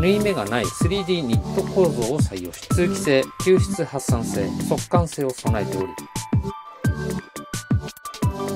縫い目がない 3D ニット構造を採用し通気性吸湿発散性速乾性を備えており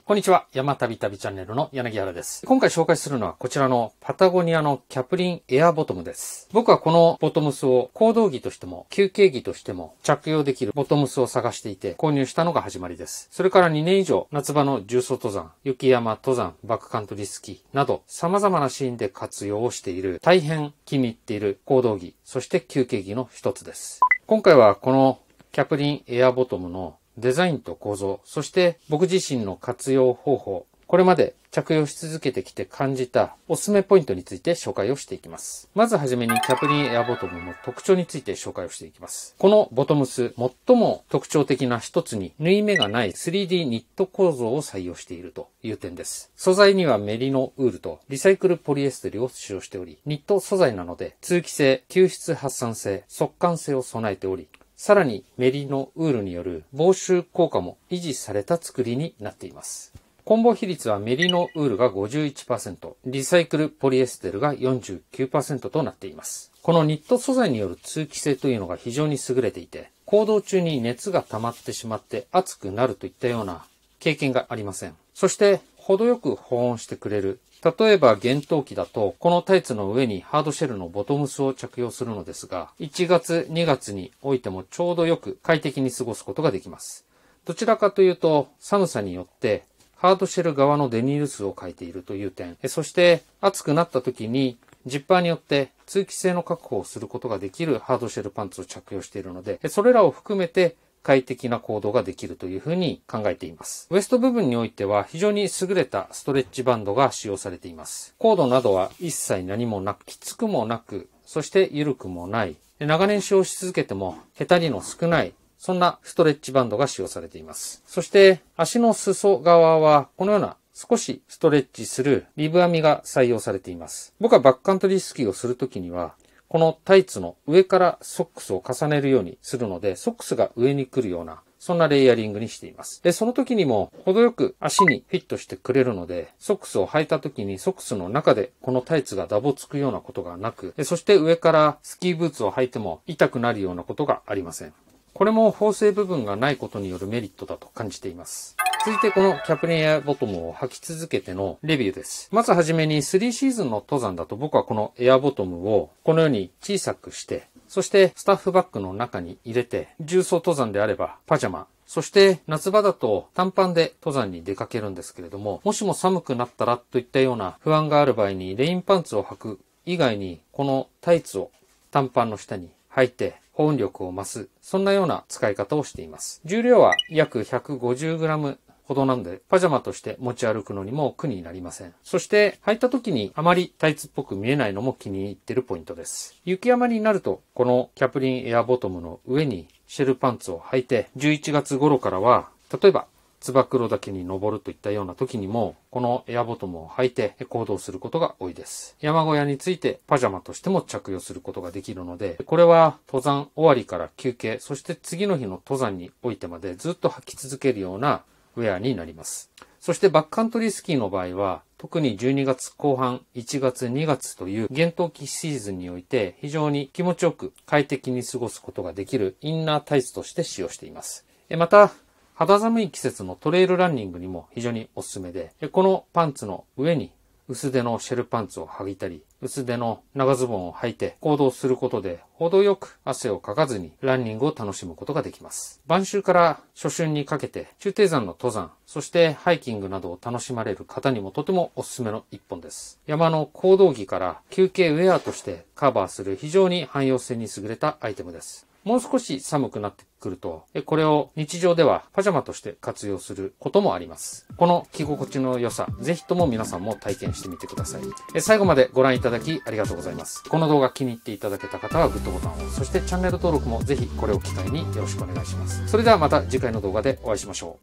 こんにちは。山旅旅チャンネルの柳原です。今回紹介するのはこちらのパタゴニアのキャプリンエアボトムです。僕はこのボトムスを行動着としても休憩着としても着用できるボトムスを探していて購入したのが始まりです。それから2年以上夏場の重曹登山、雪山登山、バックカントリースキーなど様々なシーンで活用をしている大変気に入っている行動着、そして休憩着の一つです。今回はこのキャプリンエアボトムのデザインと構造、そして僕自身の活用方法、これまで着用し続けてきて感じたおすすめポイントについて紹介をしていきます。まずはじめにキャプリンエアボトムの特徴について紹介をしていきます。このボトムス、最も特徴的な一つに縫い目がない 3D ニット構造を採用しているという点です。素材にはメリノウールとリサイクルポリエステルを使用しており、ニット素材なので通気性、吸湿発散性、速乾性を備えており、さらにメリノウールによる防臭効果も維持された作りになっています。コンボ比率はメリノウールが51%、リサイクルポリエステルが49%となっています。このニット素材による通気性というのが非常に優れていて、行動中に熱が溜まってしまって熱くなるといったような経験がありません。そして程よく保温してくれる。例えば、厳冬期だと、このタイツの上にハードシェルのボトムスを着用するのですが、1月、2月においてもちょうどよく快適に過ごすことができます。どちらかというと、寒さによってハードシェル側のデニール数を変えているという点、そして暑くなった時にジッパーによって通気性の確保をすることができるハードシェルパンツを着用しているので、それらを含めて快適な行動ができるというふうに考えています。ウエスト部分においては非常に優れたストレッチバンドが使用されています。コードなどは一切何もなく、きつくもなく、そして緩くもない。長年使用し続けても、下手りの少ない、そんなストレッチバンドが使用されています。そして、足の裾側は、このような少しストレッチするリブ編みが採用されています。僕はバックカントリースキーをするときには、このタイツの上からソックスを重ねるようにするので、ソックスが上に来るようなそんなレイヤリングにしています。で、その時にも程よく足にフィットしてくれるので、ソックスを履いた時にソックスの中でこのタイツがダボつくようなことがなく、そして上からスキーブーツを履いても痛くなるようなことがありません。これも縫製部分がないことによるメリットだと感じています。続いてこのキャプリンエアボトムを履き続けてのレビューです。まずはじめに3シーズンの登山だと僕はこのエアボトムをこのように小さくして、そしてスタッフバッグの中に入れて、重曹登山であればパジャマ、そして夏場だと短パンで登山に出かけるんですけれども、もしも寒くなったらといったような不安がある場合にレインパンツを履く以外にこのタイツを短パンの下に履いて保温力を増す、そんなような使い方をしています。重量は約 150g ほどなんで、パジャマとして持ち歩くのにも苦になりません。そして、履いた時にあまりタイツっぽく見えないのも気に入ってるポイントです。雪山になると、このキャプリンエアボトムの上にシェルパンツを履いて、11月頃からは、例えば、つば黒だ岳に登るといったような時にも、このエアボトムを履いて行動することが多いです。山小屋についてパジャマとしても着用することができるので、これは登山終わりから休憩、そして次の日の登山においてまでずっと履き続けるようなウェアになります。そしてバックカントリースキーの場合は、特に12月後半、1月、2月という厳冬期シーズンにおいて非常に気持ちよく快適に過ごすことができるインナータイツとして使用しています。また、肌寒い季節のトレイルランニングにも非常におすすめで、このパンツの上に薄手のシェルパンツを履いたり、薄手の長ズボンを履いて行動することで、程よく汗をかかずにランニングを楽しむことができます。晩秋から初春にかけて、中低山の登山、そしてハイキングなどを楽しまれる方にもとてもおすすめの一本です。山の行動着から休憩ウェアとしてカバーする非常に汎用性に優れたアイテムです。もう少し寒くなってくると、これを日常ではパジャマとして活用することもあります。この着心地の良さ、ぜひとも皆さんも体験してみてください。最後までご覧いただきありがとうございます。この動画気に入っていただけた方はグッドボタンを、そしてチャンネル登録もぜひこれを機会によろしくお願いします。それではまた次回の動画でお会いしましょう。